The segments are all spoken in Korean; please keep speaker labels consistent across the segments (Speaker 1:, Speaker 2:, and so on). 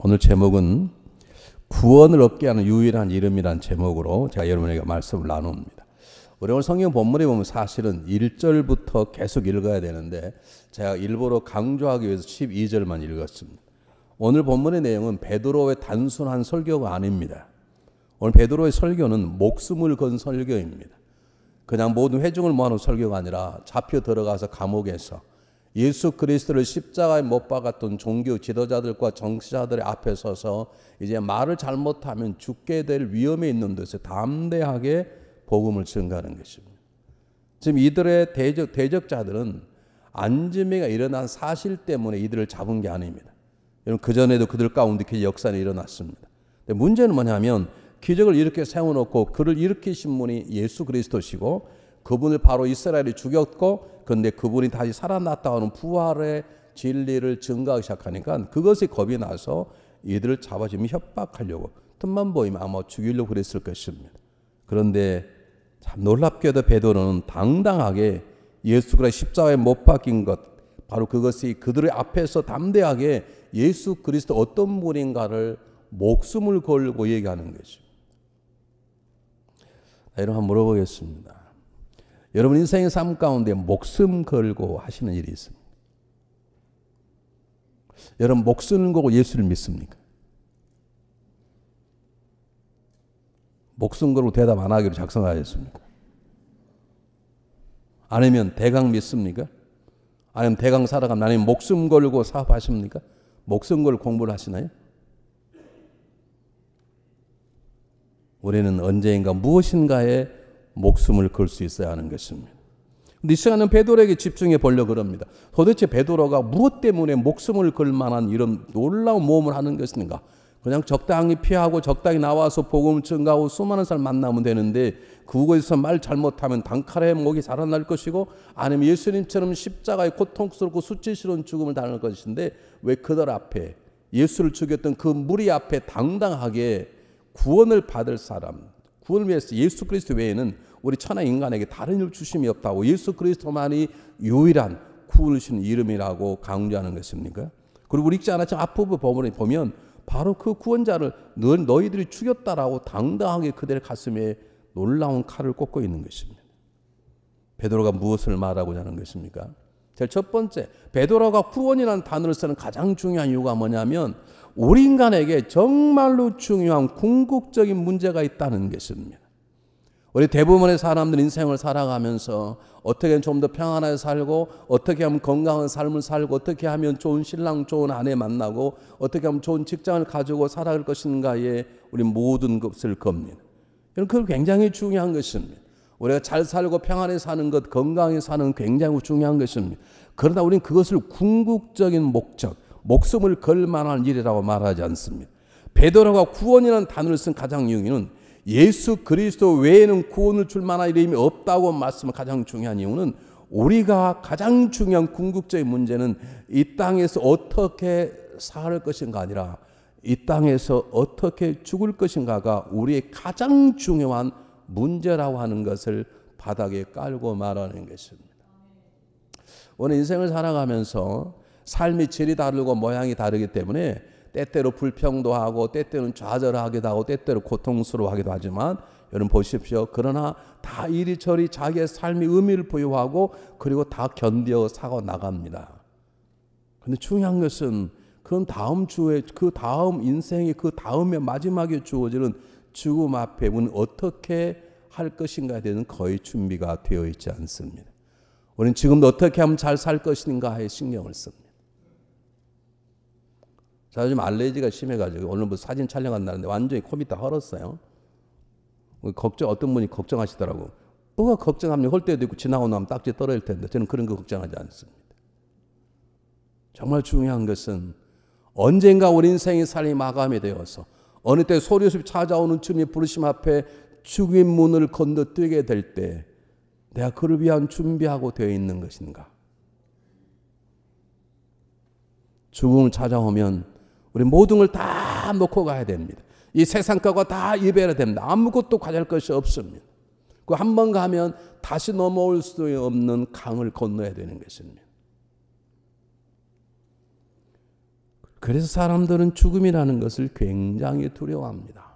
Speaker 1: 오늘 제목은 구원을 얻게 하는 유일한 이름이란 제목으로 제가 여러분에게 말씀을 나눕니다. 우리 오늘 성경 본문에 보면 사실은 1절부터 계속 읽어야 되는데 제가 일부러 강조하기 위해서 12절만 읽었습니다. 오늘 본문의 내용은 베드로의 단순한 설교가 아닙니다. 오늘 베드로의 설교는 목숨을 건 설교입니다. 그냥 모든 회중을 모아놓은 설교가 아니라 잡혀 들어가서 감옥에서 예수 그리스도를 십자가에 못 박았던 종교 지도자들과 정치자들 의 앞에 서서 이제 말을 잘못하면 죽게 될 위험에 있는 데서 담대하게 복음을 증가하는 것입니다. 지금 이들의 대적, 대적자들은 안지미가 일어난 사실 때문에 이들을 잡은 게 아닙니다. 여러분 그전에도 그들 가운데 그 역사는 일어났습니다. 근데 문제는 뭐냐면 기적을 이렇게 세워놓고 그를 일으키신 분이 예수 그리스도시고 그분을 바로 이스라엘이 죽였고 그런데 그분이 다시 살아났다는 부활의 진리를 증가하기 시작하니까 그것이 겁이 나서 이들을 잡아주면 협박하려고 틈만 보이면 아마 죽이려고 그랬을 것입니다. 그런데 참 놀랍게도 베드로는 당당하게 예수가 십자가에 못 박힌 것 바로 그것이 그들의 앞에서 담대하게 예수 그리스도 어떤 분인가를 목숨을 걸고 얘기하는 것입니다. 여러분 물어보겠습니다. 여러분 인생의 삶 가운데 목숨 걸고 하시는 일이 있습니다. 여러분 목숨 걸고 예수를 믿습니까? 목숨 걸고 대답 안 하기로 작성하였습니까? 아니면 대강 믿습니까? 아니면 대강 살아가면 아니면 목숨 걸고 사업하십니까? 목숨 걸고 공부를 하시나요? 우리는 언제인가 무엇인가에 목숨을 걸 수 있어야 하는 것입니다. 근데 이 시간은 베드로에게 집중해 보려고 합니다. 도대체 베드로가 무엇 때문에 목숨을 걸 만한 이런 놀라운 모험을 하는 것인가? 그냥 적당히 피하고 적당히 나와서 복음을 증가하고 수많은 사람 만나면 되는데 그곳에서 말 잘못하면 단칼에 목이 자라날 것이고 아니면 예수님처럼 십자가의 고통스럽고 수치스러운 죽음을 당할 것인데 왜 그들 앞에 예수를 죽였던 그 무리 앞에 당당하게 구원을 받을 사람 구원을 위해서 예수 그리스도 외에는 우리 천하 인간에게 다른 일 주심이 없다고 예수 그리스도만이 유일한 구울신 원 이름이라고 강조하는 것입니까? 그리고 우리 읽지 않았지만 앞부분 보면, 보면 바로 그 구원자를 너, 희들이 죽였다라고 당당하게 그들의 가슴에 놀라운 칼을 꽂고 있는 것입니다. 베드로가 무엇을 말하고자 하는 것입니까? 제일 첫 번째, 베드로가 구원이라는 단어를 쓰는 가장 중요한 이유가 뭐냐면 우리 인간에게 정말로 중요한 궁극적인 문제가 있다는 것입니다. 우리 대부분의 사람들 인생을 살아가면서 어떻게 좀 더 평안하게 살고 어떻게 하면 건강한 삶을 살고 어떻게 하면 좋은 신랑 좋은 아내 만나고 어떻게 하면 좋은 직장을 가지고 살아갈 것인가에 우리 모든 것을 겁니다. 그건 굉장히 중요한 것입니다. 우리가 잘 살고 평안히 사는 것, 건강히 사는 것 굉장히 중요한 것입니다. 그러나 우리는 그것을 궁극적인 목적, 목숨을 걸 만한 일이라고 말하지 않습니다. 베드로가 구원이라는 단어를 쓴 가장 이유는 예수 그리스도 외에는 구원을 줄 만한 이름이 없다고 말씀을 가장 중요한 이유는 우리가 가장 중요한 궁극적인 문제는 이 땅에서 어떻게 살 것인가 아니라 이 땅에서 어떻게 죽을 것인가가 우리의 가장 중요한 문제라고 하는 것을 바닥에 깔고 말하는 것입니다. 오늘 인생을 살아가면서 삶이 질이 다르고 모양이 다르기 때문에 때때로 불평도 하고 때때로는 좌절하기도 하고 때때로 고통스러워하기도 하지만 여러분 보십시오. 그러나 다 이리저리 자기의 삶이 의미를 부여하고 그리고 다 견뎌 사고 나갑니다. 근데 중요한 것은 그럼 다음 주에 그 다음 인생의 그 다음에 마지막에 주어지는 죽음 앞에 우리는 어떻게 할 것인가에 대한 거의 준비가 되어 있지 않습니다. 우리는 지금도 어떻게 하면 잘 살 것인가에 신경을 씁니다. 자, 요즘 알레르기가 심해가지고 오늘 뭐 사진 촬영한다는데 완전히 코 밑다 헐었어요. 그 걱정 어떤 분이 걱정하시더라고. 뭐가 걱정합니까? 헐 때도 있고 지나고 나면 딱지 떨어질 텐데 저는 그런 거 걱정하지 않습니다. 정말 중요한 것은 언젠가 우리 인생의 삶이 마감이 되어서 어느 때소리없 찾아오는 주님의 부르심 앞에 죽임 문을 건너뛰게 될 때 내가 그를 위한 준비하고 되어 있는 것인가? 죽음을 찾아오면 우리 모든 걸 다 놓고 가야 됩니다. 이 세상 거가 다 예배해야 됩니다. 아무것도 가질 것이 없습니다. 그 한 번 가면 다시 넘어올 수 없는 강을 건너야 되는 것입니다. 그래서 사람들은 죽음이라는 것을 굉장히 두려워합니다.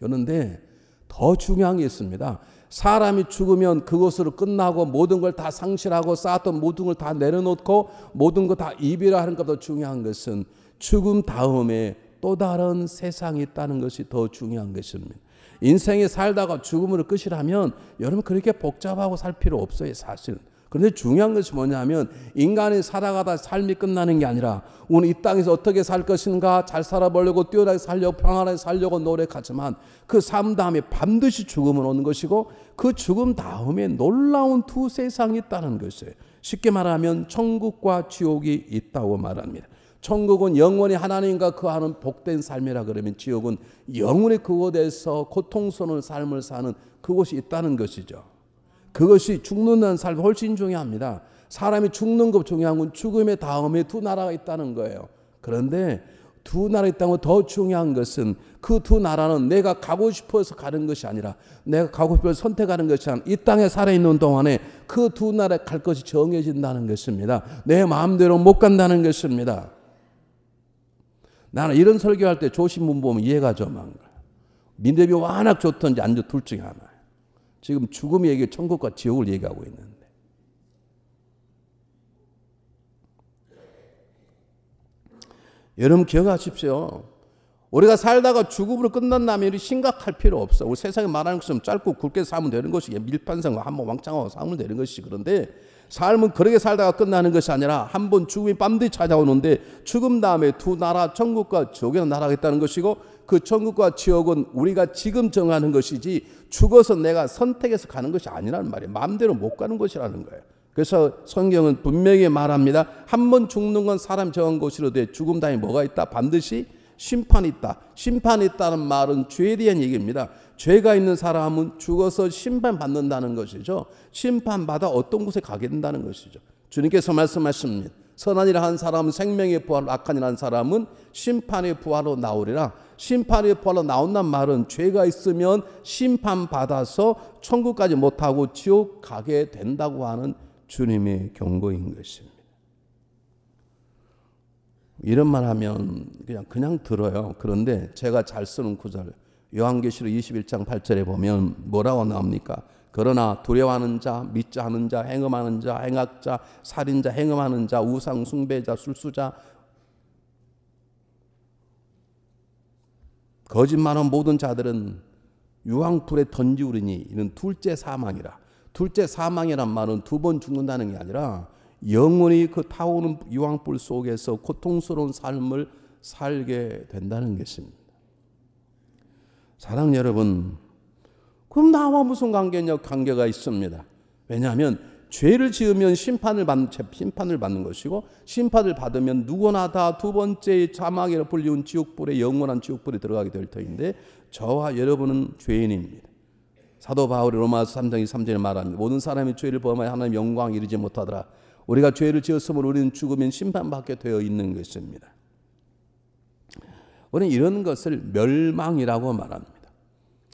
Speaker 1: 그런데 더 중요한 게 있습니다. 사람이 죽으면 그것으로 끝나고 모든 걸 다 상실하고 쌓았던 모든 걸 다 내려놓고 모든 걸 다 이별하는 것보다 중요한 것은 죽음 다음에 또 다른 세상이 있다는 것이 더 중요한 것입니다. 인생에 살다가 죽음으로 끝이라면 여러분 그렇게 복잡하고 살 필요 없어요, 사실은. 그런데 중요한 것이 뭐냐면 인간이 살아가다 삶이 끝나는 게 아니라 오늘 이 땅에서 어떻게 살 것인가 잘 살아보려고 뛰어나게 살려고 평안하게 살려고 노력하지만 그 삶 다음에 반드시 죽음은 오는 것이고 그 죽음 다음에 놀라운 두 세상이 있다는 것이에요. 쉽게 말하면 천국과 지옥이 있다고 말합니다. 천국은 영원히 하나님과 그하는 복된 삶이라 그러면 지옥은 영원히 그곳에서 고통스러운 삶을 사는 그곳이 있다는 것이죠. 그것이 죽는다는 삶이 훨씬 중요합니다. 사람이 죽는 것 중요한 건 죽음의 다음에 두 나라가 있다는 거예요. 그런데 두 나라 있다고 더 중요한 것은 그 두 나라는 내가 가고 싶어서 가는 것이 아니라 내가 가고 싶어서 선택하는 것이 아니라 이 땅에 살아있는 동안에 그 두 나라에 갈 것이 정해진다는 것입니다. 내 마음대로 못 간다는 것입니다. 나는 이런 설교할 때 조신문 보면 이해가 좀안 가요. 민대비 워낙 좋던지 안 좋던 둘 중에 하나예요. 지금 죽음 얘기, 천국과 지옥을 얘기하고 있는데. 여러분 기억하십시오. 우리가 살다가 죽음으로 끝난다면 심각할 필요 없어. 우리 세상에 말하는 것처럼 짧고 굵게 사면 되는 것이 밀판생 한번 왕창하고 사면 되는 것이 그런데 삶은 그렇게 살다가 끝나는 것이 아니라 한 번 죽음이 반드시 찾아오는데 죽음 다음에 두 나라 천국과 지옥에 나아가겠다는 것이고 그 천국과 지옥은 우리가 지금 정하는 것이지 죽어서 내가 선택해서 가는 것이 아니라는 말이에요. 마음대로 못 가는 것이라는 거예요. 그래서 성경은 분명히 말합니다. 한 번 죽는 건 사람 정한 곳으로돼 죽음 다음에 뭐가 있다? 반드시 심판이 있다. 심판이 있다는 말은 죄에 대한 얘기입니다. 죄가 있는 사람은 죽어서 심판받는다는 것이죠. 심판받아 어떤 곳에 가게 된다는 것이죠. 주님께서 말씀하십니다. 선한이라 한 사람은 생명의 부활로 악한이라 한 사람은 심판의 부활로 나오리라. 심판의 부활로 나온다는 말은 죄가 있으면 심판받아서 천국까지 못하고 지옥 가게 된다고 하는 주님의 경고인 것입니다. 이런 말 하면 그냥 그냥 들어요. 그런데 제가 잘 쓰는 구절 요한계시록 21장 8절에 보면 뭐라고 나옵니까? 그러나 두려워하는 자, 믿지 않은 자, 행음하는 자, 행악자, 살인자, 행음하는 자, 우상 숭배자, 술수자, 거짓말한 모든 자들은 유황불에 던지우리니 이는 둘째 사망이라. 둘째 사망이란 말은 두 번 죽는다는 게 아니라 영원히 그 타오는 유황불 속에서 고통스러운 삶을 살게 된다는 것입니다. 사랑 여러분, 그럼 나와 무슨 관계냐? 관계가 있습니다. 왜냐하면 죄를 지으면 심판을 받는 심판을 받는 것이고 심판을 받으면 누구나 다 두 번째 사망이라 불리운 지옥불에 영원한 지옥불에 들어가게 될 터인데 저와 여러분은 죄인입니다. 사도 바울이 로마서 3장 3절에 말합니다. 모든 사람이 죄를 범하여 하나님 영광 이르지 못하더라. 우리가 죄를 지었으므 우리는 죽으면 심판받게 되어 있는 것입니다. 우리는 이런 것을 멸망이라고 말합니다.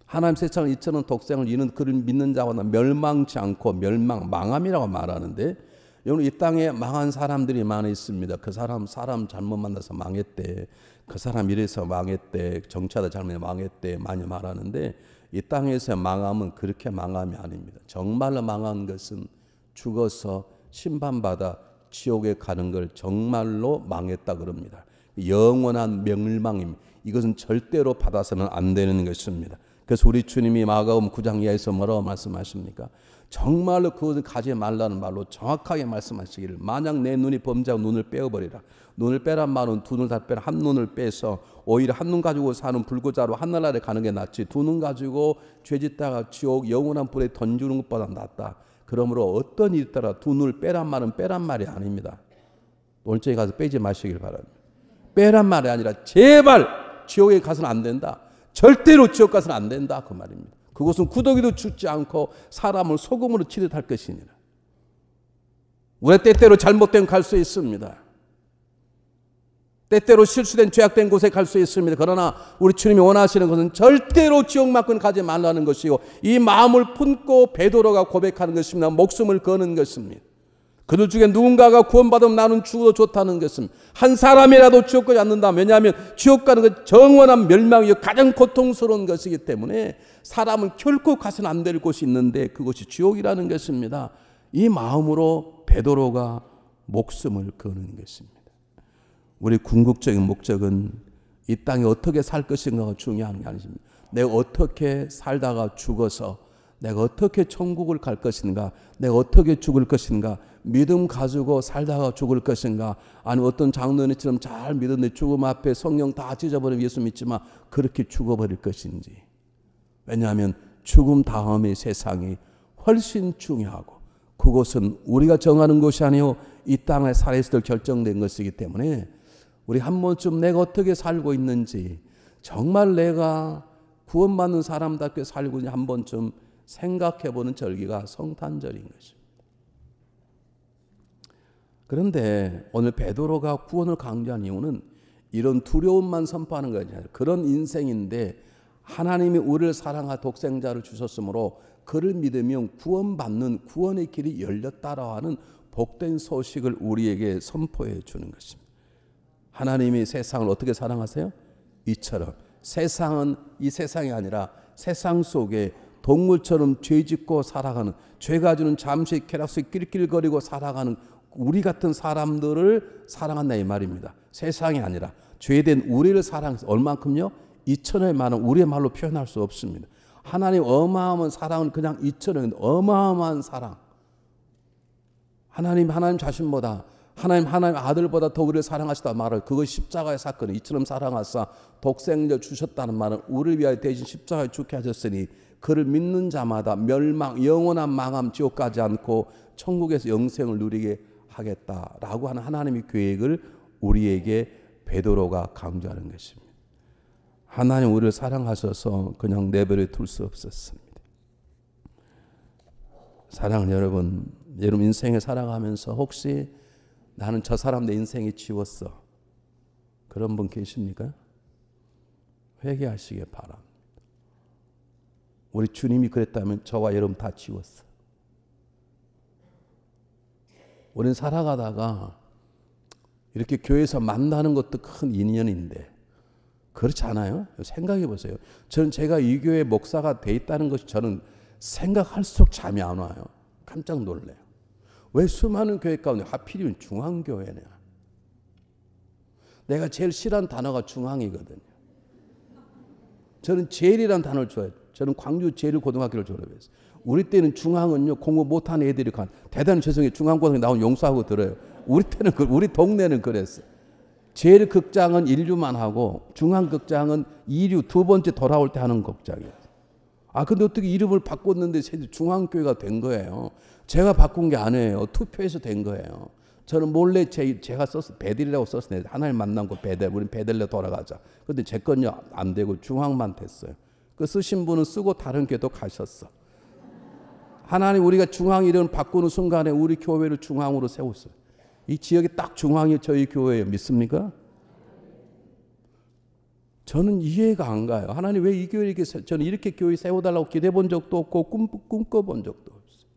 Speaker 1: 하나님 세상을 이처럼 독생을 이는 그를 믿는 자와는 멸망치 않고 멸망 망함이라고 말하는데 여러분 이 땅에 망한 사람들이 많이 있습니다. 그 사람 사람 잘못 만나서 망했대. 그 사람 이래서 망했대. 정치하다 잘못 망했대. 많이 말하는데 이 땅에서 망함은 그렇게 망함이 아닙니다. 정말로 망한 것은 죽어서 심판받아 지옥에 가는 걸 정말로 망했다 그럽니다. 영원한 명망임 이것은 절대로 받아서는 안 되는 것입니다. 그래서 우리 주님이 마가음 9장 이하에서 뭐라고 말씀하십니까? 정말로 그것을 가지 말라는 말로 정확하게 말씀하시기를 만약 내 눈이 범죄하고 눈을 빼어버리라 눈을 빼란 말은 두눈다 빼라 한 눈을 빼서 오히려 한 눈 가지고 사는 불구자로 하늘나라에 가는 게 낫지 두 눈 가지고 죄짓다가 지옥 영원한 불에 던지는 것보다 낫다 그러므로 어떤 일 따라 두 눈을 빼란 말은 빼란 말이 아닙니다 오늘에 가서 빼지 마시길 바랍니다 빼란 말이 아니라 제발 지옥에 가서는 안 된다. 절대로 지옥 가서는 안 된다. 그 말입니다. 그것은 구더기도 죽지 않고 사람을 소금으로 치듯할 것이니라. 우리 때때로 잘못된 갈 수 있습니다. 때때로 실수된 죄악된 곳에 갈 수 있습니다. 그러나 우리 주님이 원하시는 것은 절대로 지옥만큼 가지 말라는 것이고 이 마음을 품고 베드로가 고백하는 것입니다. 목숨을 거는 것입니다. 그들 중에 누군가가 구원받으면 나는 죽어도 좋다는 것은 한 사람이라도 지옥 가지 않는다. 왜냐하면 지옥 가는 것 그 정원한 멸망이 가장 고통스러운 것이기 때문에 사람은 결코 가서는 안 될 곳이 있는데 그것이 지옥이라는 것입니다. 이 마음으로 베드로가 목숨을 거는 것입니다. 우리 궁극적인 목적은 이 땅에 어떻게 살 것인가가 중요한 게아닙니다 내가 어떻게 살다가 죽어서 내가 어떻게 천국을 갈 것인가? 내가 어떻게 죽을 것인가? 믿음 가지고 살다가 죽을 것인가? 아니 어떤 장로님처럼 잘 믿었는데 죽음 앞에 성령 다 찢어버려 예수 믿지만 그렇게 죽어버릴 것인지. 왜냐하면 죽음 다음의 세상이 훨씬 중요하고 그곳은 우리가 정하는 것이 아니요 이 땅에 살아있을 결정된 것이기 때문에 우리 한 번쯤 내가 어떻게 살고 있는지 정말 내가 구원받는 사람답게 살고 있는 한 번쯤 생각해보는 절기가 성탄절인 것입니다. 그런데 오늘 베드로가 구원을 강조한 이유는 이런 두려움만 선포하는 것이 아니라 그런 인생인데 하나님이 우리를 사랑하 독생자를 주셨으므로 그를 믿으면 구원받는 구원의 길이 열렸다라 하는 복된 소식을 우리에게 선포해 주는 것입니다. 하나님이 세상을 어떻게 사랑하세요? 이처럼 세상은 이 세상이 아니라 세상 속에 동물처럼 죄짓고 살아가는 죄가 주는 잠시 쾌락수에 낄낄거리고 살아가는 우리 같은 사람들을 사랑한다 이 말입니다. 세상이 아니라 죄된 우리를 사랑해서 얼만큼요? 이천의 많은 우리의 말로 표현할 수 없습니다. 하나님 어마어마한 사랑은 그냥 이천의 어마어마한 사랑. 하나님 하나님 자신보다 하나님 하나님 아들보다 더 우리를 사랑하시다 말을 그것 십자가의 사건을 이처럼 사랑하사 독생자 주셨다는 말은 우리를 위하여 대신 십자가에 죽게 하셨으니 그를 믿는 자마다 멸망 영원한 망함 지옥 가지 않고 천국에서 영생을 누리게 하겠다라고 하는 하나님의 계획을 우리에게 베드로가 강조하는 것입니다. 하나님 우리를 사랑하셔서 그냥 내버려 둘 수 없었습니다. 사랑하 여러분, 여러분 인생에 살아가면서 혹시 나는 저 사람 내 인생에 지웠어. 그런 분 계십니까? 회개하시길 바랍니다. 우리 주님이 그랬다면 저와 여러분 다 지웠어. 우리 살아가다가 이렇게 교회에서 만나는 것도 큰 인연인데 그렇지 않아요? 생각해 보세요. 저는 제가 이 교회 목사가 돼 있다는 것이 저는 생각할수록 잠이 안 와요. 깜짝 놀래. 왜 수많은 교회 가운데 하필이면 중앙교회냐? 내가 제일 싫어하는 단어가 중앙이거든요. 저는 제일이라 단어를 좋아해요. 저는 광주 제일 고등학교를 졸업했어요. 우리 때는 중앙은요 공부 못한 애들이 간 대단히 죄송해요 중앙고등학교 나온 용서하고 들어요 우리 때는 그 우리 동네는 그랬어 제일 극장은 인류만 하고 중앙극장은 이류 두 번째 돌아올 때 하는 극장이에요 아, 근데 어떻게 이름을 바꿨는데 중앙교회가 된 거예요. 제가 바꾼 게 아니에요. 투표해서 된 거예요. 저는 몰래 제, 제가 써서 베들레라고 썼어요. 하나님 만난고 베델, 우리 베델레 돌아가자. 근데 제 건요 안 되고 중앙만 됐어요. 그 쓰신 분은 쓰고 다른 교회도 가셨어. 하나님 우리가 중앙 이름 바꾸는 순간에 우리 교회를 중앙으로 세웠어요. 이 지역이 딱 중앙이 저희 교회예요. 믿습니까? 저는 이해가 안 가요. 하나님 왜 이 교회 이렇게 저는 이렇게 교회 세워달라고 기대 본 적도 없고 꿈, 꿈꿔 본 적도 없어요.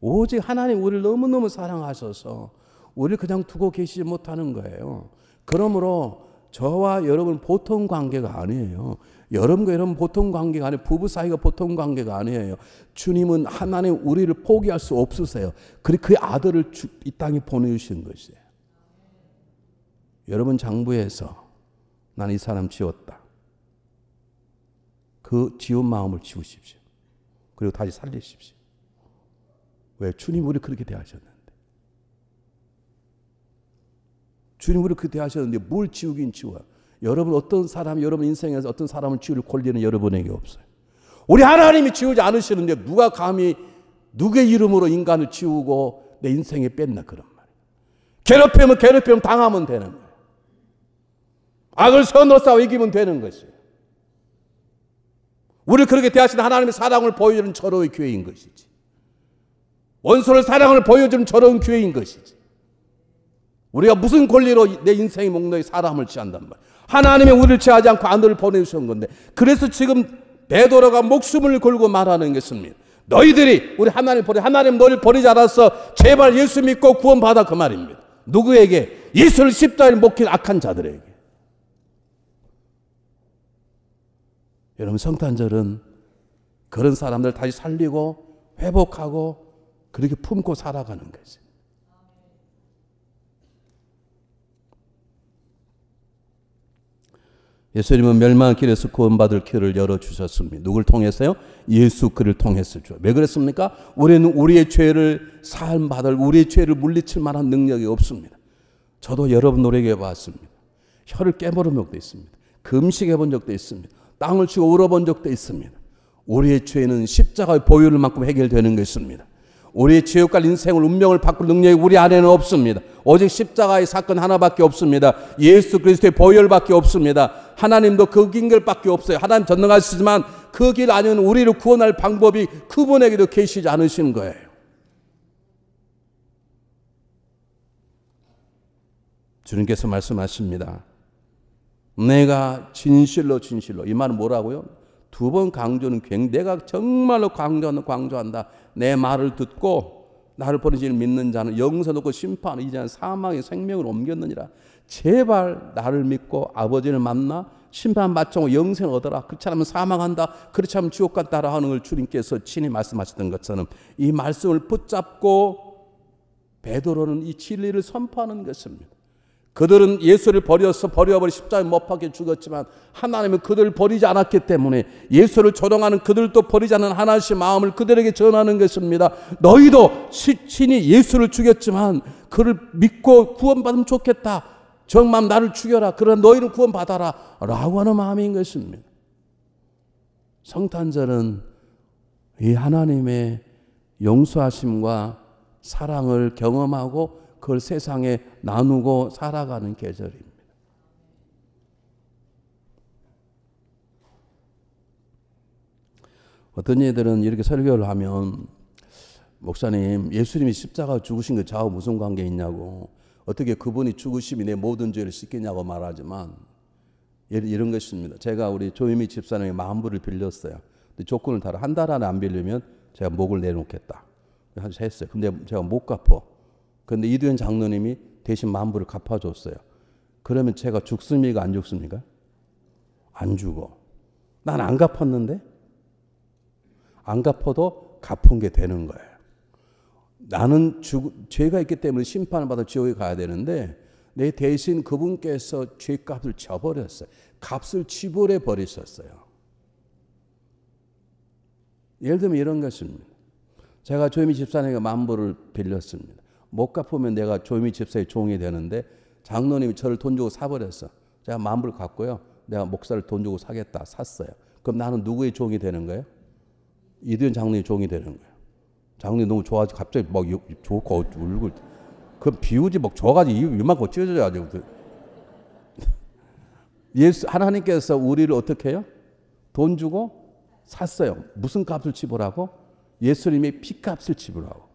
Speaker 1: 오직 하나님 우리를 너무너무 사랑하셔서 우리를 그냥 두고 계시지 못하는 거예요. 그러므로 저와 여러분 보통 관계가 아니에요. 여러분과 여러분 보통 관계가 아니에요. 부부 사이가 보통 관계가 아니에요. 주님은 하나님 우리를 포기할 수 없으세요. 그리고 그 아들을 이 땅에 보내주신 것이에요. 여러분 장부에서 난이 사람 지웠다. 그 지운 마음을 지우십시오. 그리고 다시 살리십시오. 왜? 주님 우리 그렇게 대하셨는데. 주님 우리 그렇게 대하셨는데 뭘 지우긴 지워. 여러분 어떤 사람, 여러분 인생에서 어떤 사람을 지울 권리는 여러분에게 없어요. 우리 하나님이 지우지 않으시는데 누가 감히 누구의 이름으로 인간을 지우고 내 인생에 뺐나 그런 말이에요. 괴롭히면 괴롭히면 당하면 되는 거예요. 악을 선으로 싸워 이기면 되는 것이에요. 우리를 그렇게 대하시는 하나님의 사랑을 보여주는 저로의 교회인 것이지. 원수를 사랑을 보여주는 저런 교회인 것이지. 우리가 무슨 권리로 내 인생의 목록에 사람을 취한단 말이야. 하나님의 우리를 취하지 않고 아들을 보내주신 건데. 그래서 지금 베드로가 목숨을 걸고 말하는 것입니다. 너희들이 우리 하나님 버리 하나님 너를 버리지 않았어. 제발 예수 믿고 구원받아 그 말입니다. 누구에게? 예수를 십자에못 박힌 악한 자들에게. 여러분 성탄절은 그런 사람들 다시 살리고 회복하고 그렇게 품고 살아가는 거지. 예수님은 멸망 길에서 구원받을 길을 열어주셨습니다. 누굴 통해서요? 예수 그를 통했었죠. 왜 그랬습니까? 우리는 우리의 죄를 사함받을, 우리의 죄를 물리칠 만한 능력이 없습니다. 저도 여러분 노력해 봤습니다. 혀를 깨물은 적도 있습니다. 금식해 본 적도 있습니다. 땅을 치고 울어본 적도 있습니다. 우리의 죄는 십자가의 보혈만큼 해결되는 것입니다. 우리의 죄와 깔린 생을 운명을 바꿀 능력이 우리 안에는 없습니다. 오직 십자가의 사건 하나밖에 없습니다. 예수 그리스도의 보혈밖에 없습니다. 하나님도 그 길밖에 없어요. 하나님 전능하시지만 그 길 아니면 우리를 구원할 방법이 그분에게도 계시지 않으신 거예요. 주님께서 말씀하십니다. 내가 진실로 진실로 이 말은 뭐라고요? 두 번 강조는 내가 정말로 강조한다 강조한다. 내 말을 듣고 나를 보내신 믿는 자는 영서 놓고 심판 이제는 사망의 생명을 옮겼느니라. 제발 나를 믿고 아버지를 만나 심판 받고 영생 얻어라. 그렇지 않으면 사망한다. 그렇지 않으면 지옥 간다라 하는 걸 주님께서 친히 말씀하셨던 것처럼 이 말씀을 붙잡고 베드로는 이 진리를 선포하는 것입니다. 그들은 예수를 버려서 버려버리 십자에 가못 박혀 죽었지만 하나님은 그들을 버리지 않았기 때문에 예수를 조롱하는 그들도 버리지 않은 하나님의 마음을 그들에게 전하는 것입니다. 너희도 신이 예수를 죽였지만 그를 믿고 구원받으면 좋겠다. 정말 나를 죽여라. 그러나 너희는 구원받아라. 라고 하는 마음인 것입니다. 성탄절은 이 하나님의 용서하심과 사랑을 경험하고 그걸 세상에 나누고 살아가는 계절입니다. 어떤 이들은 이렇게 설교를 하면 목사님 예수님이 십자가 죽으신 거저하 그 무슨 관계 있냐고 어떻게 그분이 죽으심이 내 모든 죄를 씻겠냐고 말하지만 이런 것입니다. 제가 우리 조유미 집사님의 만불을 빌렸어요. 조건을 달아 한달 안에 안 빌리면 제가 목을 내놓겠다. 했어요. 근데 제가 못 갚어. 그런데 이두현 장로님이 대신 만불을 갚아줬어요. 그러면 제가 죽습니까? 안 죽습니까? 안 죽어. 난 안 갚았는데? 안 갚아도 갚은 게 되는 거예요. 나는 죽, 죄가 있기 때문에 심판을 받아 지옥에 가야 되는데 내 대신 그분께서 죄값을 져버렸어요. 값을 치벌해 버리셨어요. 예를 들면 이런 것입니다. 제가 조혜미 집사님에게 만불을 빌렸습니다. 못 갚으면 내가 조미 집사의 종이 되는데 장로님이 저를 돈 주고 사버렸어. 제가 마음을 갖고요. 내가 목사를 돈 주고 사겠다. 샀어요. 그럼 나는 누구의 종이 되는 거예요? 이두현 장로님 종이 되는 거예요. 장로님 너무 좋아가지 갑자기 막 좋고 울고 그 비우지 막 좋아가지고 이만큼 찢어져가지고 예수 하나님께서 우리를 어떻게 해요? 돈 주고 샀어요. 무슨 값을 지불하고 예수님의 피값을 지불하고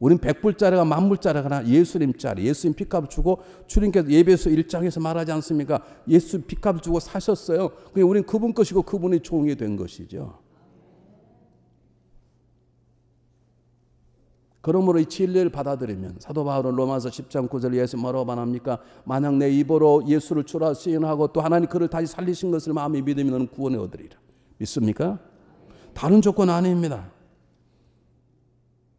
Speaker 1: 우린 백불짜리가 만불짜리가나 예수님짜리 예수님 피값을 주고 주님께서 예배소 일장에서 말하지 않습니까? 예수 핏값을 주고 사셨어요. 그 우린 그분 것이고 그분의 종이 된 것이죠. 그러므로 이 진리를 받아들이면 사도 바울은 로마서 10장 9절 예수 뭐라고 말합니까? 만약 내 입으로 예수를 주라 시인하고 또 하나님 그를 다시 살리신 것을 마음에 믿으면 구원에 얻으리라. 믿습니까? 다른 조건 아닙니다.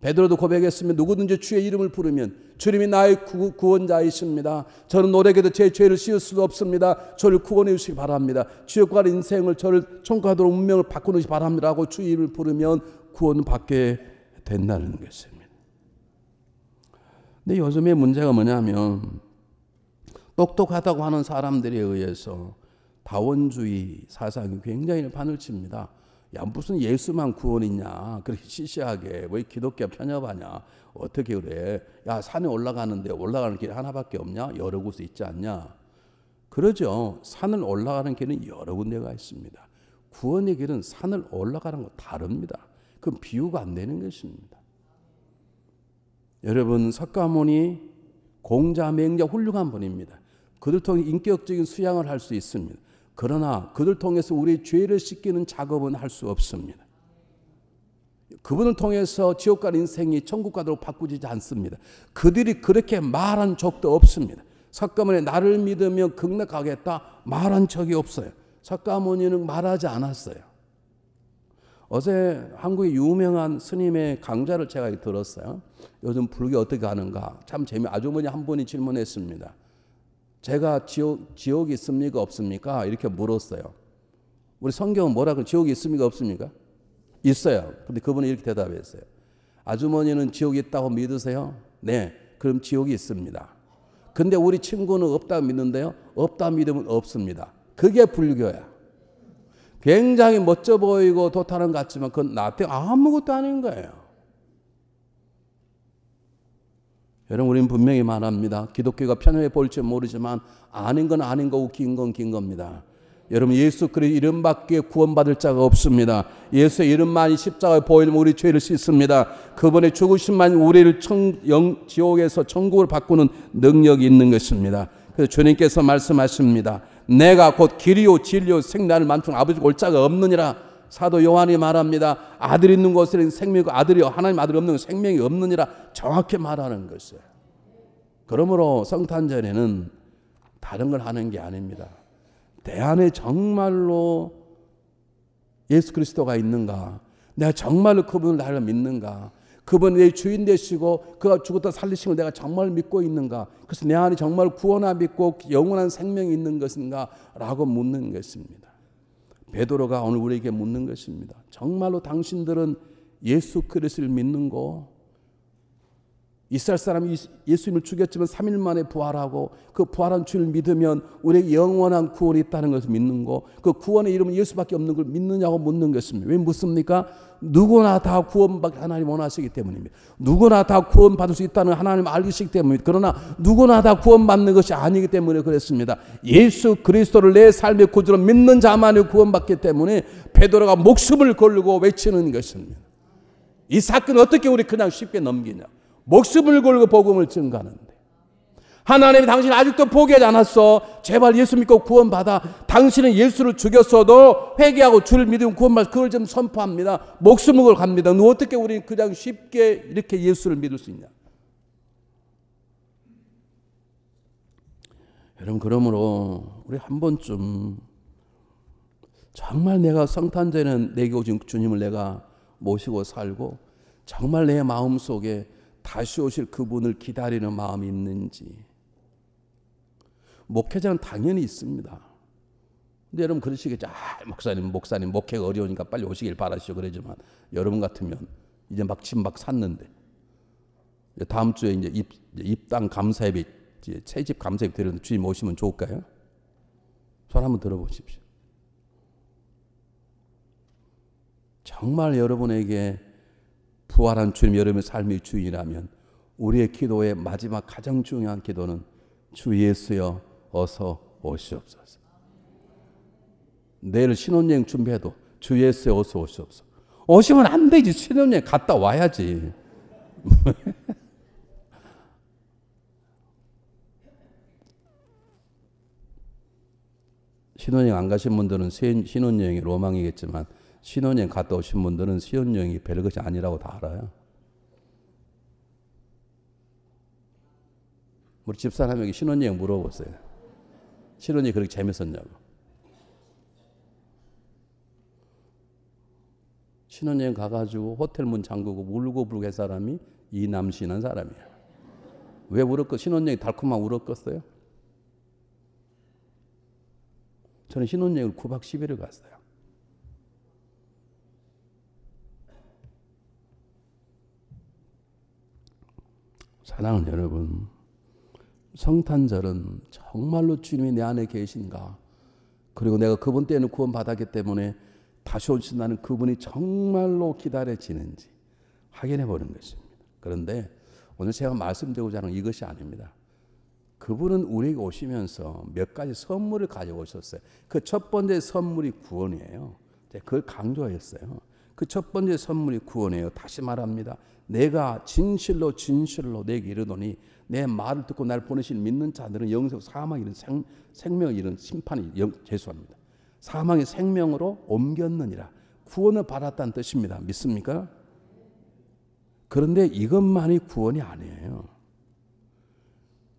Speaker 1: 베드로도 고백했으면 누구든지 주의 이름을 부르면 주님이 나의 구, 원자이십니다 저는 노력해도 제 죄를 씌울 수도 없습니다. 저를 구원해 주시기 바랍니다. 지옥과 인생을 저를 총과하도록 운명을 바꾸는 시 바랍니다라고 주의 이름을 부르면 구원받게 된다는 것입니다. 근데 요즘에 문제가 뭐냐면 똑똑하다고 하는 사람들에 의해서 다원주의 사상이 굉장히 바늘 칩니다. 야 무슨 예수만 구원이냐 그렇게 시시하게 왜 기독교 편협하냐 어떻게 그래 야 산에 올라가는데 올라가는 길 하나밖에 없냐 여러 곳에 있지 않냐 그러죠 산을 올라가는 길은 여러 군데가 있습니다 구원의 길은 산을 올라가는 것 다릅니다 그건 비유가 안 되는 것입니다 여러분 석가모니 공자 맹자 훌륭한 분입니다 그들 통해 인격적인 수양을 할 수 있습니다 그러나 그들 통해서 우리 죄를 씻기는 작업은 할 수 없습니다. 그분을 통해서 지옥 간 인생이 천국 가도록 바꾸지 않습니다. 그들이 그렇게 말한 적도 없습니다. 석가모니 나를 믿으며 극락하겠다 말한 적이 없어요. 석가모니는 말하지 않았어요. 어제 한국의 유명한 스님의 강좌를 제가 들었어요. 요즘 불교 어떻게 하는가? 참 재미. 아주머니 한 분이 질문했습니다. 제가 지옥, 지옥이 있습니까? 없습니까? 이렇게 물었어요. 우리 성경은 뭐라 그 지옥이 있습니까? 없습니까? 있어요. 근데 그분은 이렇게 대답했어요. 아주머니는 지옥이 있다고 믿으세요? 네. 그럼 지옥이 있습니다. 근데 우리 친구는 없다 믿는데요. 없다 믿으면 없습니다. 그게 불교야. 굉장히 멋져 보이고 도타는 같지만 그건 나한테 아무것도 아닌 거예요. 여러분 우리는 분명히 말합니다. 기독교가 편협해 보지 모르지만 아닌 건 아닌 거고 긴 건 긴 겁니다. 여러분 예수 그리스도 이름밖에 구원받을 자가 없습니다. 예수의 이름만이 십자가에 보일 우리 죄를 씻습니다. 그분의 죽으심만 우리를 청, 영, 지옥에서 천국을 바꾸는 능력이 있는 것입니다. 그래서 주님께서 말씀하십니다. 내가 곧 길이요 진리요 생난을 만큼 아버지 올 자가 없느니라 사도 요한이 말합니다. 아들 있는 곳에는 생명이고 아들이 하나님 아들 없는 생명이 없느니라 정확히 말하는 것이에요. 그러므로 성탄절에는 다른 걸 하는 게 아닙니다. 내 안에 정말로 예수 그리스도가 있는가? 내가 정말로 그분을 나를 믿는가? 그분 내 주인 되시고 그가 죽었다 살리신 걸 내가 정말 믿고 있는가? 그래서 내 안에 정말 구원하 믿고 영원한 생명이 있는 것인가? 라고 묻는 것입니다. 베드로가 오늘 우리에게 묻는 것입니다. 정말로 당신들은 예수 그리스도를 믿는 거 이스라엘 사람이 예수님을 죽였지만 3일 만에 부활하고 그 부활한 주를 믿으면 우리 영원한 구원이 있다는 것을 믿는 거그 구원의 이름은 예수밖에 없는 걸 믿느냐고 묻는 것입니다. 왜 묻습니까? 누구나 다 구원받 하나님 원하시기 때문입니다. 누구나 다 구원받을 수 있다는 하나님 알기시기 때문입니다. 그러나 누구나 다 구원받는 것이 아니기 때문에 그랬습니다. 예수 그리스도를 내 삶의 구주로 믿는 자만이 구원받기 때문에 베드로가 목숨을 걸고 외치는 것입니다. 이 사건 어떻게 우리 그냥 쉽게 넘기냐? 목숨을 걸고 복음을 증가하는 하나님이 당신 아직도 포기하지 않았어. 제발 예수 믿고 구원받아. 당신은 예수를 죽였어도 회개하고 주를 믿으면 구원받아. 그걸 좀 선포합니다. 목숨을 걸 갑니다. 너 어떻게 우리는 그냥 쉽게 이렇게 예수를 믿을 수 있냐. 여러분, 그러므로 우리 한 번쯤 정말 내가 성탄절는 내게 오신 주님을 내가 모시고 살고 정말 내 마음 속에 다시 오실 그분을 기다리는 마음이 있는지 목회자는 당연히 있습니다. 근데 여러분 그러시겠죠. 아, 목사님, 목사님, 목회 어려우니까 빨리 오시길 바라시죠. 그러지만 여러분 같으면 이제 막집막 샀는데 다음 주에 이제 입, 입당 감사 예배, 채집 감사 예배 드리는 주님 오시면 좋을까요? 손 한번 들어보십시오. 정말 여러분에게 부활한 주님 여러분의 삶이 주인이라면 우리의 기도의 마지막 가장 중요한 기도는 주 예수여 어서 오시옵소서. 내일 신혼여행 준비해도 주 예수에 어서 오시옵소서. 오시면 안 되지. 신혼여행 갔다 와야지. 신혼여행 안 가신 분들은 신혼여행이 로망이겠지만 신혼여행 갔다 오신 분들은 신혼여행이 별것이 아니라고 다 알아요. 우리 집사람에게 신혼여행 물어보세요. 실론이 그렇게 재밌었냐고. 신혼여행 가가지고 호텔 문 잠그고 울고 불고 할 사람이 이남신한 사람이야. 왜 울었고 신혼여행 달콤한 울었겠어요? 저는 신혼여행을 9박 10일을 갔어요. 사랑하는 여러분, 성탄절은 정말로 주님이 내 안에 계신가 그리고 내가 그분 때문에 구원받았기 때문에 다시 오신다는 그분이 정말로 기다려지는지 확인해 보는 것입니다. 그런데 오늘 제가 말씀드리고자 하는 이것이 아닙니다. 그분은 우리에게 오시면서 몇 가지 선물을 가져오셨어요. 그 첫 번째 선물이 구원이에요. 그걸 강조했어요. 그 첫 번째 선물이 구원이에요. 다시 말합니다. 내가 진실로 진실로 내게 이르노니 내 말을 듣고 날 보내신 믿는 자들은 영생 사망 이런 생, 생명 이런 심판이 죄수합니다. 사망의 생명으로 옮겼느니라 구원을 받았다는 뜻입니다. 믿습니까? 그런데 이것만이 구원이 아니에요.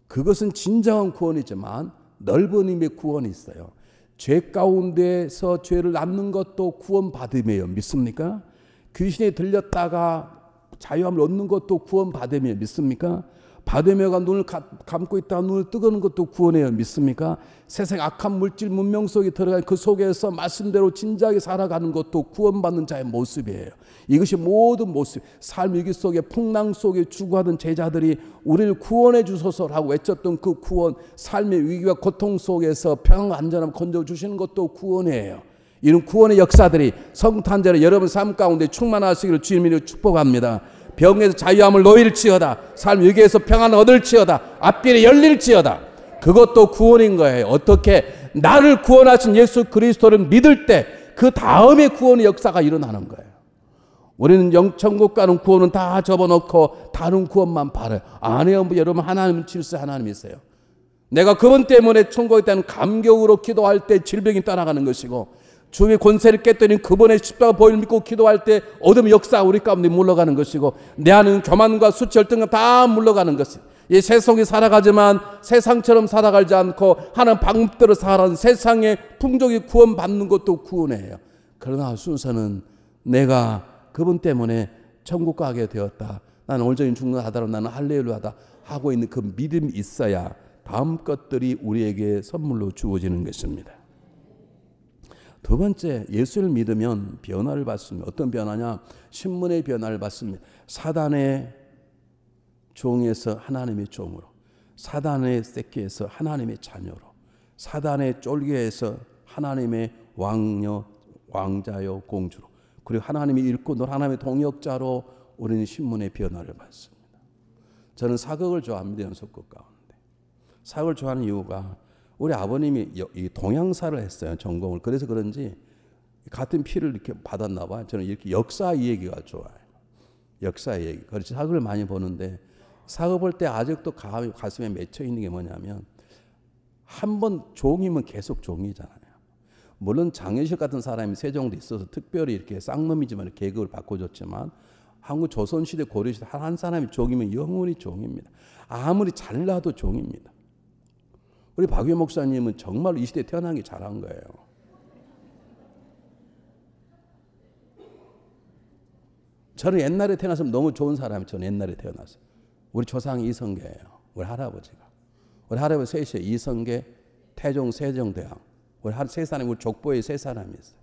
Speaker 1: 그것은 진정한 구원이지만 넓은 의미의 구원이 있어요. 죄 가운데서 죄를 남는 것도 구원받음이에요. 믿습니까? 귀신이 들렸다가 자유함을 얻는 것도 구원받음이에요. 믿습니까? 바데메가 눈을 감고 있다 눈을 뜨거는 것도 구원해요. 믿습니까? 세상 악한 물질 문명 속에 들어간 그 속에서 말씀대로 진작에 살아가는 것도 구원받는 자의 모습이에요. 이것이 모든 모습, 삶 위기 속에 풍랑 속에 추구하던 제자들이 우리를 구원해 주소서라고 외쳤던 그 구원, 삶의 위기와 고통 속에서 평안 안전함 건져 주시는 것도 구원이에요. 이런 구원의 역사들이 성탄절에 여러분 삶 가운데 충만하시기를 주님으로 축복합니다. 병에서 자유함을 놓일지어다. 삶 위기에서 평안 얻을지어다. 앞길이 열릴지어다. 그것도 구원인 거예요. 어떻게 나를 구원하신 예수 그리스도를 믿을 때 그 다음에 구원의 역사가 일어나는 거예요. 우리는 영천국 가는 구원은 다 접어놓고 다른 구원만 바라요. 아니요, 뭐 여러분 하나님은 질서 하나님이세요. 내가 그분 때문에 천국에 대한 감격으로 기도할 때 질병이 떠나가는 것이고 주님의 권세를 깨뜨린 그분의 십자가 보혈 믿고 기도할 때 어둠 역사 우리 가운데 물러가는 것이고 내 안은 교만과 수치 열등감 다 물러가는 것이 이 세상이 살아가지만 세상처럼 살아가지 않고 하는 방법대로 살아가는 세상의 풍족이 구원받는 것도 구원해요. 그러나 순서는 내가 그분 때문에 천국 가게 되었다. 나는 오늘적인 중간하다로 나는 할렐루야다 하고 있는 그 믿음이 있어야 다음 것들이 우리에게 선물로 주어지는 것입니다. 두 번째, 예수를 믿으면 변화를 받습니다. 어떤 변화냐? 신문의 변화를 받습니다. 사단의 종에서 하나님의 종으로, 사단의 새끼에서 하나님의 자녀로, 사단의 쫄개에서 하나님의 왕녀, 왕자여 공주로, 그리고 하나님의 일꾼으로, 하나님의 동역자로 우리는 신문의 변화를 받습니다. 저는 사극을 좋아합니다. 연속극 가운데. 사극을 좋아하는 이유가 우리 아버님이 동양사를 했어요. 전공을. 그래서 그런지 같은 피를 이렇게 받았나 봐. 저는 이렇게 역사 이기가 좋아요. 역사 이기 그렇지 사극을 많이 보는데 사업을 때 아직도 가슴에 맺혀 있는 게 뭐냐면 한 번 종이면 계속 종이잖아요. 물론 장현실 같은 사람이 세종도 있어서 특별히 이렇게 쌍놈이지만 계급을 바꿔줬지만 한국 조선시대 고려시대 한 사람이 종이면 영원히 종입니다. 아무리 잘나도 종입니다. 우리 박유 목사님은 정말 이 시대에 태어난 게 잘한 거예요. 저는 옛날에 태어났으면 너무 좋은 사람이 저는 옛날에 태어났어요. 우리 조상 이성계예요. 우리 할아버지가. 우리 할아버지 셋이 이성계, 태종, 세종대왕. 우리 세 사람이 우리 족보의 세 사람이 있어요.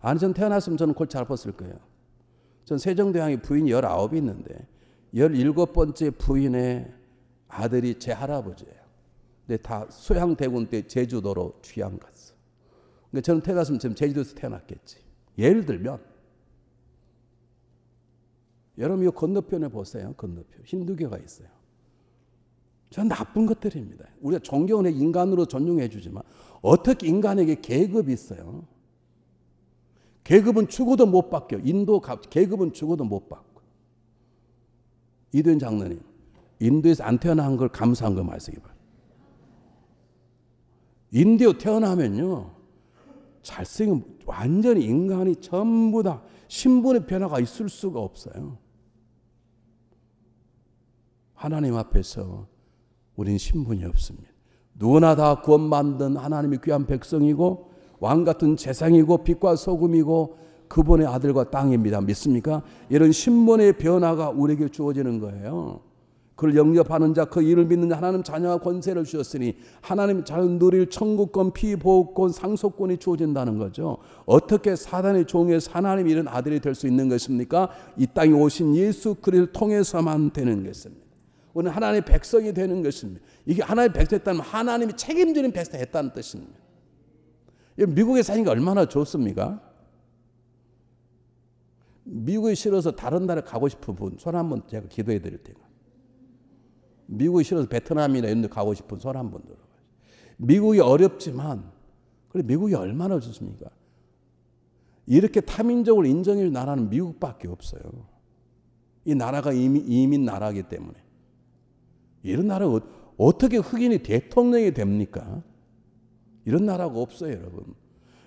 Speaker 1: 아니 전 태어났으면 저는 골치 아팠을 거예요. 전 세종대왕의 부인 19이 있는데 17번째 부인의 아들이 제 할아버지예요. 근데 다 소양대군 때 제주도로 귀양 갔어. 근데 저는 태어났으면 지금 제주도에서 태어났겠지. 예를 들면 여러분 이 건너편에 보세요. 건너편 힌두교가 있어요. 전 나쁜 것들입니다. 우리가 존경은 인간으로 존중해 주지만 어떻게 인간에게 계급이 있어요? 계급은 죽어도 못 바뀌어. 인도 계급은 죽어도 못 바꿔. 이도 장로님. 인도에서 안 태어난 걸 감사한 거 말씀해 봐인디 태어나면요. 잘생긴 완전히 인간이 전부 다 신분의 변화가 있을 수가 없어요. 하나님 앞에서 우린 신분이 없습니다. 누구나 다 구원받는 하나님의 귀한 백성이고 왕 같은 재상이고 빛과 소금이고 그분의 아들과 땅입니다. 믿습니까? 이런 신분의 변화가 우리에게 주어지는 거예요. 그를 영접하는 자, 그 일을 믿는 자, 하나님 자녀와 권세를 주셨으니 하나님 자녀 누릴 천국권, 피보호권, 상속권이 주어진다는 거죠. 어떻게 사단의 종에 하나님 이런 아들이 될 수 있는 것입니까? 이 땅에 오신 예수 그리스도를 통해서만 되는 것입니다. 우리는 하나님의 백성이 되는 것입니다. 이게 하나님의 백성했다면 하나님이 책임지는 백성했다는 뜻입니다. 미국에 사니까 얼마나 좋습니까? 미국에 싫어서 다른 나라 가고 싶은 분, 손 한번 제가 기도해 드릴 테고. 미국이 싫어서 베트남이나 이런 데 가고 싶은 소란분들 미국이 어렵지만, 그래, 미국이 얼마나 좋습니까? 이렇게 타민적으로 인정해 줄 나라는 미국밖에 없어요. 이 나라가 이민, 이민 나라기 때문에. 이런 나라가 어, 어떻게 흑인이 대통령이 됩니까? 이런 나라가 없어요, 여러분.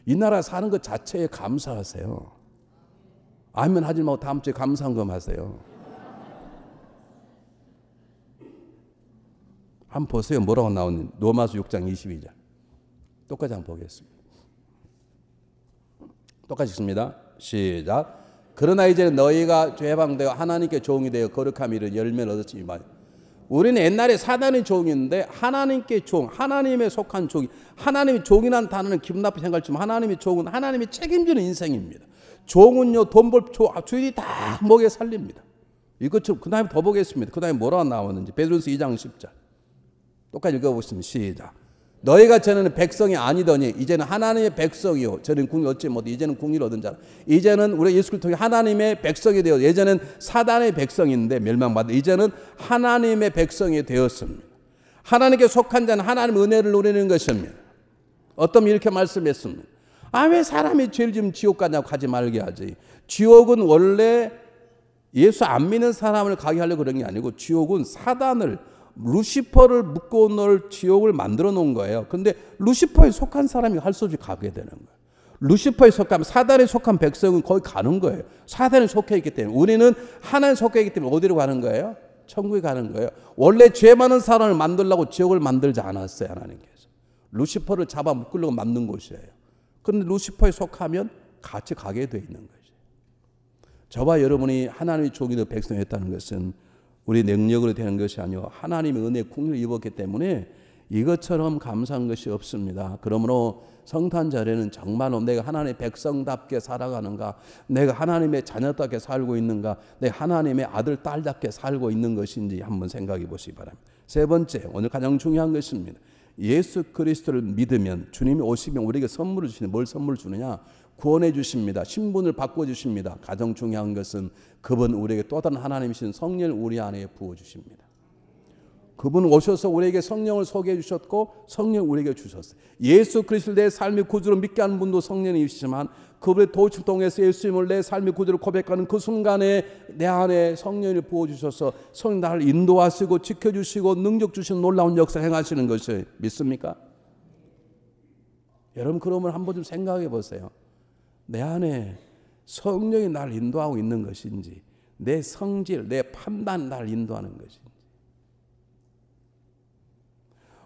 Speaker 1: 이 나라 사는 것 자체에 감사하세요. 아니면 하지 말고 다음 주에 감사한 거 하세요. 한번 보세요. 뭐라고 나오는 로마서 6장 22절. 똑같이 한번 보겠습니다. 똑같이 읽니다 시작. 그러나 이제 너희가 죄방되어 하나님께 종이 되어 거룩함 이를 열매를 얻었지만 우리는 옛날에 사단의 종인데 하나님께 종, 하나님의 속한 종이 하나님의 종이란 단어는 기분 나쁘게 생각할지만 하나님의 종은 하나님이 책임지는 인생입니다. 종은요 돈벌 아, 주인이 다 먹여 살립니다. 이것 좀그 다음에 더 보겠습니다. 그 다음에 뭐라 나오는지 베드로서 2장 10절. 똑같이 읽어보시면 시작. 너희가 전에는 백성이 아니더니 이제는 하나님의 백성이요 저는 국리 얻지 못해 이제는 국리 얻은 자라 이제는 우리 예수를 통해 하나님의 백성이 되어 예전엔 사단의 백성인데 멸망받아 이제는 하나님의 백성이 되었습니다 하나님께 속한 자는 하나님의 은혜를 누리는 것입니다 어떤 이렇게 말씀했습니다 아 왜 사람이 죄를 지면 지옥 가냐고 하지 말게 하지 지옥은 원래 예수 안 믿는 사람을 가게 하려고 그런 게 아니고 지옥은 사단을 루시퍼를 묶어 놓을 지옥을 만들어 놓은 거예요. 근데 루시퍼에 속한 사람이 할 수 없이 가게 되는 거예요. 루시퍼에 속하면 사단에 속한 백성은 거의 가는 거예요. 사단에 속해 있기 때문에 우리는 하나님 속해 있기 때문에 어디로 가는 거예요? 천국에 가는 거예요. 원래 죄 많은 사람을 만들려고 지옥을 만들지 않았어요, 하나님께서. 루시퍼를 잡아 묶으려고 만든 곳이에요. 그런데 루시퍼에 속하면 같이 가게 돼 있는 거죠. 저와 여러분이 하나님의 종이 되 백성이었다는 것은 우리 능력으로 되는 것이 아니오 하나님의 은혜 국률 입었기 때문에 이것처럼 감사한 것이 없습니다. 그러므로 성탄 절에는 정말로 내가 하나님의 백성답게 살아가는가, 내가 하나님의 자녀답게 살고 있는가, 내 하나님의 아들 딸답게 살고 있는 것인지 한번 생각해 보시기 바랍니다. 세 번째, 오늘 가장 중요한 것입니다. 예수 그리스도를 믿으면 주님이 오시면 우리에게 선물을 주시는 뭘 선물 주느냐? 구원해 주십니다. 신분을 바꿔 주십니다. 가장 중요한 것은 그분 우리에게 또 다른 하나님이신 성령을 우리 안에 부어 주십니다. 그분 오셔서 우리에게 성령을 소개해 주셨고 성령 우리에게 주셨어요. 예수 그리스도 내 삶의 구주로 믿게 하는 분도 성령이시지만 그분의 도우심 통해서 예수님을 내 삶의 구주로 고백하는 그 순간에 내 안에 성령을 부어 주셔서 성령 나를 인도하시고 지켜 주시고 능력 주시는 놀라운 역사 행하시는 것을 믿습니까? 여러분 그러면 한번 좀 생각해 보세요. 내 안에 성령이 날 인도하고 있는 것인지 내 성질, 내 판단 날 인도하는 것인지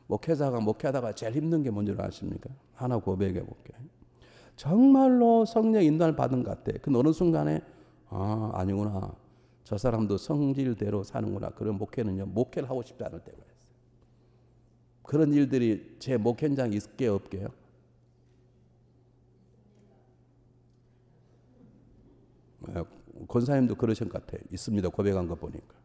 Speaker 1: 목회자가 목회하다가 제일 힘든 게 뭔지 아십니까? 하나 고백해 볼게요. 정말로 성령 인도를 받은 것 같아. 그 어느 순간에 아 아니구나. 저 사람도 성질대로 사는구나. 그런 목회는요. 목회를 하고 싶지 않을 때가 있어요. 그런 일들이 제 목현장에 있게 없게요. 예, 권사님도 그러신 것 같아요. 있습니다. 고백한 거 보니까.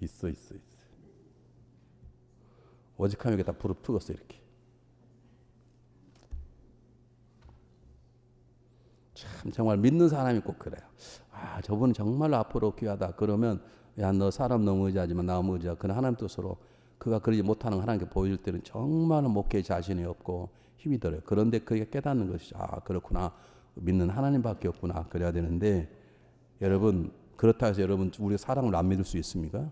Speaker 1: 있어 있어 있어. 오직함에게 다 부릅뜨었어 이렇게. 참 정말 믿는 사람이 꼭 그래요. 아저분정말 앞으로 귀하다. 그러면 야 너 사람 너무 의지하지만 나무 의지하. 그는 하나님 뜻으로 그가 그러지 못하는 하나님께 보일 때는 정말 목회 자신이 없고 힘이 들어요. 그런데 그게 깨닫는 것이죠. 아, 그렇구나. 믿는 하나님밖에 없구나. 그래야 되는데 여러분 그렇다 해서 여러분 우리 사랑을 안 믿을 수 있습니까?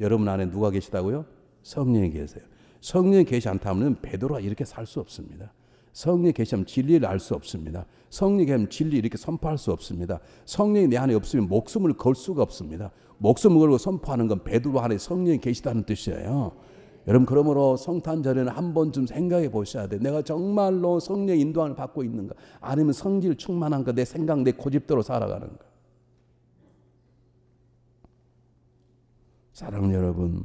Speaker 1: 여러분 안에 누가 계시다고요? 성령이 계세요. 성령이 계시 않다면 베드로가 이렇게 살 수 없습니다. 성령이 계시면 진리를 알 수 없습니다. 성령이 계시면 진리 이렇게 선포할 수 없습니다. 성령이 내 안에 없으면 목숨을 걸 수가 없습니다. 목숨을 걸고 선포하는 건 베드로 안에 성령이 계시다는 뜻이에요. 여러분 그러므로 성탄절에는 한 번쯤 생각해 보셔야 돼. 내가 정말로 성령 인도함을 받고 있는가? 아니면 성질 충만한가? 내 생각, 내 고집대로 살아가는가? 사랑 여러분,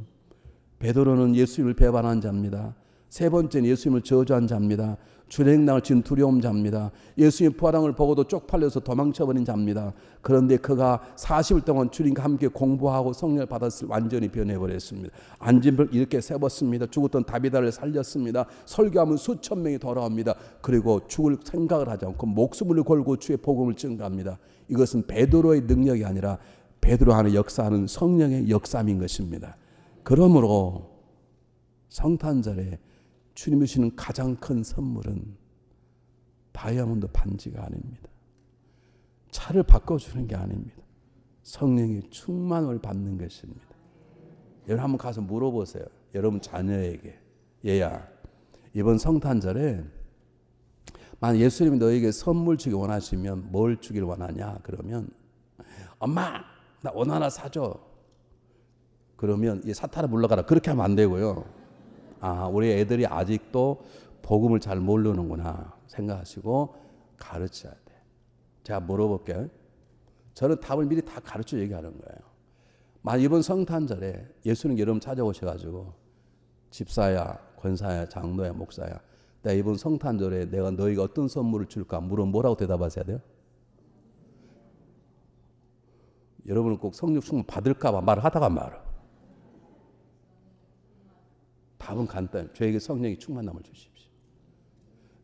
Speaker 1: 베드로는 예수님을 배반한 자입니다. 세 번째는 예수님을 저주한 자입니다. 주행당을 친 두려움 자입니다. 예수님의 부활항을 보고도 쪽팔려서 도망쳐버린 자입니다. 그런데 그가 40일 동안 주님과 함께 공부하고 성령을 받았을 완전히 변해버렸습니다. 안진을 이렇게 세웠습니다. 죽었던 다비다를 살렸습니다. 설교하면 수천 명이 돌아옵니다. 그리고 죽을 생각을 하지 않고 목숨을 걸고 주의 복음을 증가합니다. 이것은 베드로의 능력이 아니라 베드로 안에 역사하는 성령의 역사인 것입니다. 그러므로 성탄절에 주님이 주시는 가장 큰 선물은 다이아몬드 반지가 아닙니다. 차를 바꿔주는 게 아닙니다. 성령의 충만을 받는 것입니다. 여러분 한번 가서 물어보세요. 여러분 자녀에게. 얘야, 이번 성탄절에 만 예수님이 너에게 선물 주기 원하시면 뭘 주길 원하냐? 그러면 엄마, 나 원하나 사줘. 그러면 이 사탄을 물러가라. 그렇게 하면 안 되고요. 아, 우리 애들이 아직도 복음을 잘 모르는구나 생각하시고 가르쳐야 돼. 제가 물어볼게요. 저는 답을 미리 다 가르쳐 얘기하는 거예요. 만 이번 성탄절에 예수님 여러분 찾아오셔가지고 집사야, 권사야, 장로야, 목사야, 내 이번 성탄절에 내가 너희가 어떤 선물을 줄까 물어 뭐라고 대답하셔야 돼요? 여러분은 꼭 성령 충만 받을까봐 말하다가 말아. 답은 간단해요. 저에게 성령이 충만함을 주십시오.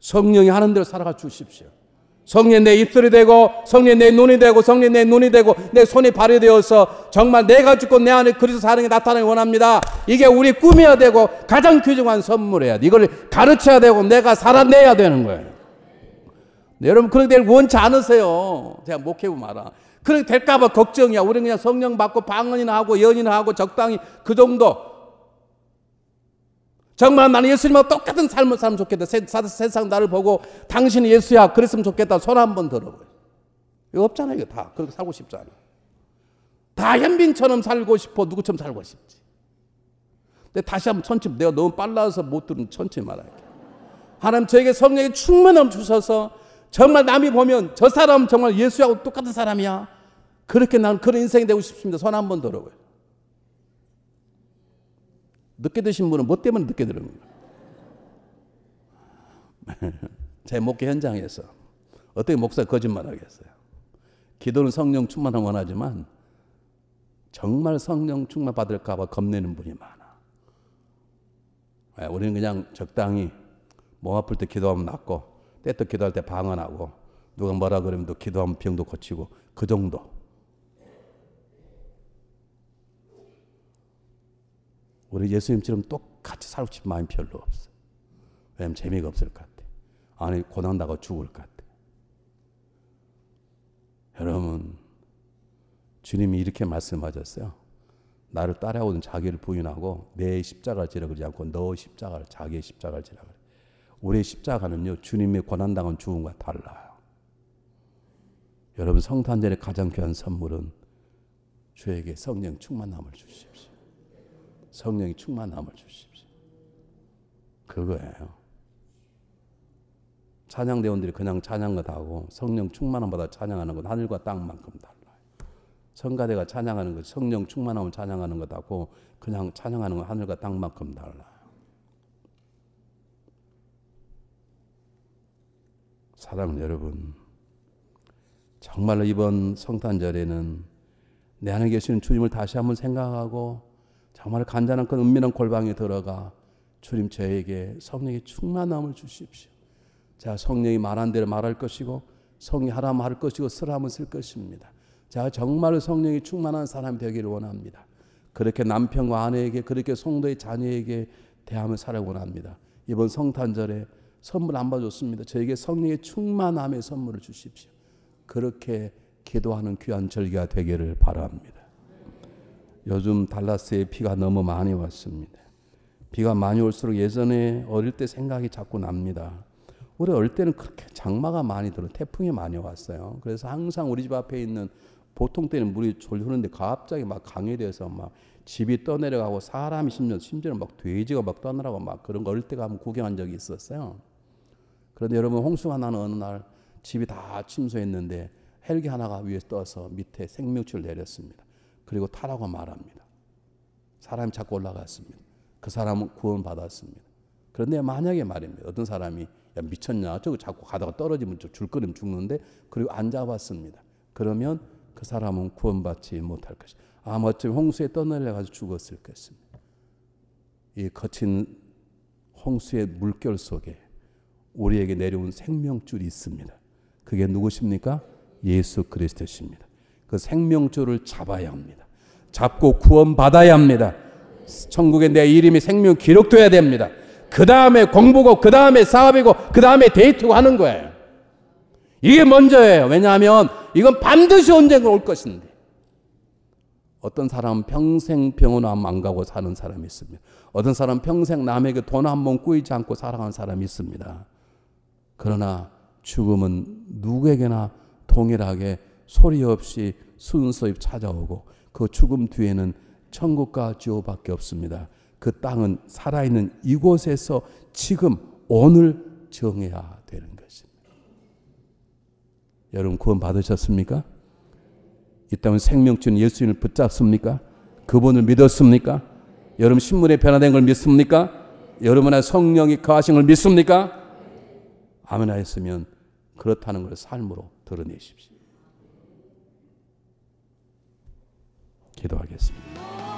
Speaker 1: 성령이 하는 대로 살아가 주십시오. 성령 내 입술이 되고 성령 내 눈이 되고 성령 내 눈이 되고 내 손이 발이 되어서 정말 내가 죽고 내 안에 그리스도 사랑이 나타나길 원합니다. 이게 우리 꿈이어야 되고 가장 귀중한 선물이야. 이걸 가르쳐야 되고 내가 살아내야 되는 거예요. 네, 여러분 그렇게 될 원치 않으세요. 제가 목회부 말아. 그렇게 될까봐 걱정이야. 우리는 그냥 성령 받고 방언이나 하고 예언 하고 적당히 그 정도 정말 나는 예수님하고 똑같은 삶을 살면 좋겠다. 세, 상 나를 보고 당신 이 예수야 그랬으면 좋겠다. 손 한번 들어보요. 이거 없잖아 이거 다. 그렇게 살고 싶지 않아. 다 현빈처럼 살고 싶어. 누구처럼 살고 싶지. 근데 다시 한 번 천천히 내가 너무 빨라서 못들으 천천히 말할게. 하나님 저에게 성령의 충만함 주셔서 정말 남이 보면 저 사람 정말 예수하고 똑같은 사람이야. 그렇게 나 그런 인생이 되고 싶습니다. 손 한번 들어보요. 늦게 드신 분은 뭐 때문에 늦게 드은거예제 목회 현장에서 어떻게 목사 거짓말 하겠어요? 기도는 성령 충만을 원하지만 정말 성령 충만 받을까 봐 겁내는 분이 많아. 예, 우리는 그냥 적당히 몸 아플 때 기도하면 낫고 때또 기도할 때 방언하고 누가 뭐라 그러면 또 기도하면 병도 고치고 그 정도. 우리 예수님처럼 똑같이 살고 싶은 마음 별로 없어. 왜냐면 재미가 없을 것 같아. 아니, 고난다고 죽을 것 같아. 여러분, 주님이 이렇게 말씀하셨어요. 나를 따라오는 자기를 부인하고 내 십자가를 지라 그러지 않고 너 십자가를 자기의 십자가를 지라 그래. 우리의 십자가는요 주님의 고난 당한 죽음과 달라요. 여러분 성탄절의 가장 귀한 선물은 주에게 성령 충만함을 주십시오. 성령이 충만함을 주십시오. 그거예요. 찬양대원들이 그냥 찬양 것 하고 성령 충만함보다 찬양하는 건 하늘과 땅만큼 달라요. 성가대가 찬양하는 것, 성령 충만함을 찬양하는 것하고 그냥 찬양하는 건 하늘과 땅만큼 달라요. 사랑 여러분, 정말로 이번 성탄절에는 내 안에 계시는 주님을 다시 한번 생각하고 정말 간단한 그 은밀한 골방에 들어가 주님 저에게 성령의 충만함을 주십시오. 자, 성령이 말한 대로 말할 것이고 성이 하라 말할 것이고 쓰라 면쓸 것입니다. 자, 정말 성령이 충만한 사람이 되기를 원합니다. 그렇게 남편과 아내에게 그렇게 성도의 자녀에게 대하며 살아 원합니다. 이번 성탄절에 선물 안 받았습니다. 저에게 성령의 충만함의 선물을 주십시오. 그렇게 기도하는 귀한 절기가 되기를 바랍니다. 요즘 달라스에 비가 너무 많이 왔습니다. 비가 많이 올수록 예전에 어릴 때 생각이 자꾸 납니다. 우리 어릴 때는 그렇게 장마가 많이 들어 태풍이 많이 왔어요. 그래서 항상 우리 집 앞에 있는 보통 때는 물이 졸르는데 갑자기 막 강이 돼서 막 집이 떠내려가고 사람이 심지어 심지어 막 돼지가 막 떠나라고 막 그런 거 어릴 때 가면 구경한 적이 있었어요. 그런데 여러분 홍수가 나는 어느 날 집이 다 침수했는데 헬기 하나가 위에 떠서 밑에 생명줄 내렸습니다. 그리고 타라고 말합니다. 사람이 자꾸 올라갔습니다. 그 사람은 구원받았습니다. 그런데 만약에 말입니다. 어떤 사람이 야 미쳤냐 저거 자꾸 가다가 떨어지면 줄끓임 죽는데 그리고 안 잡았습니다. 그러면 그 사람은 구원받지 못할 것이다. 아마 어쩌면 홍수에 떠내려가서 죽었을 것입니다. 이 거친 홍수의 물결 속에 우리에게 내려온 생명줄이 있습니다. 그게 누구십니까? 예수 그리스도십니다. 그 생명줄을 잡아야 합니다. 잡고 구원받아야 합니다. 천국에 내 이름이 생명 기록돼야 됩니다. 그 다음에 공부고, 그 다음에 사업이고, 그 다음에 데이트고 하는 거예요. 이게 먼저예요. 왜냐하면 이건 반드시 언젠가 올 것인데. 어떤 사람은 평생 병원암 안 가고 사는 사람이 있습니다. 어떤 사람은 평생 남에게 돈 한 번 꾸이지 않고 살아가는 사람이 있습니다. 그러나 죽음은 누구에게나 동일하게 소리 없이 순서히 찾아오고 그 죽음 뒤에는 천국과 지옥밖에 없습니다. 그 땅은 살아있는 이곳에서 지금 오늘 정해야 되는 것입니다. 여러분 구원 받으셨습니까? 이 땅은 생명준 예수님을 붙잡습니까? 그분을 믿었습니까? 여러분 신문에 변화된 걸 믿습니까? 여러분 안에 성령이 거하신 걸 믿습니까? 아멘 하였으면 그렇다는 걸 삶으로 드러내십시오. 기도하겠습니다.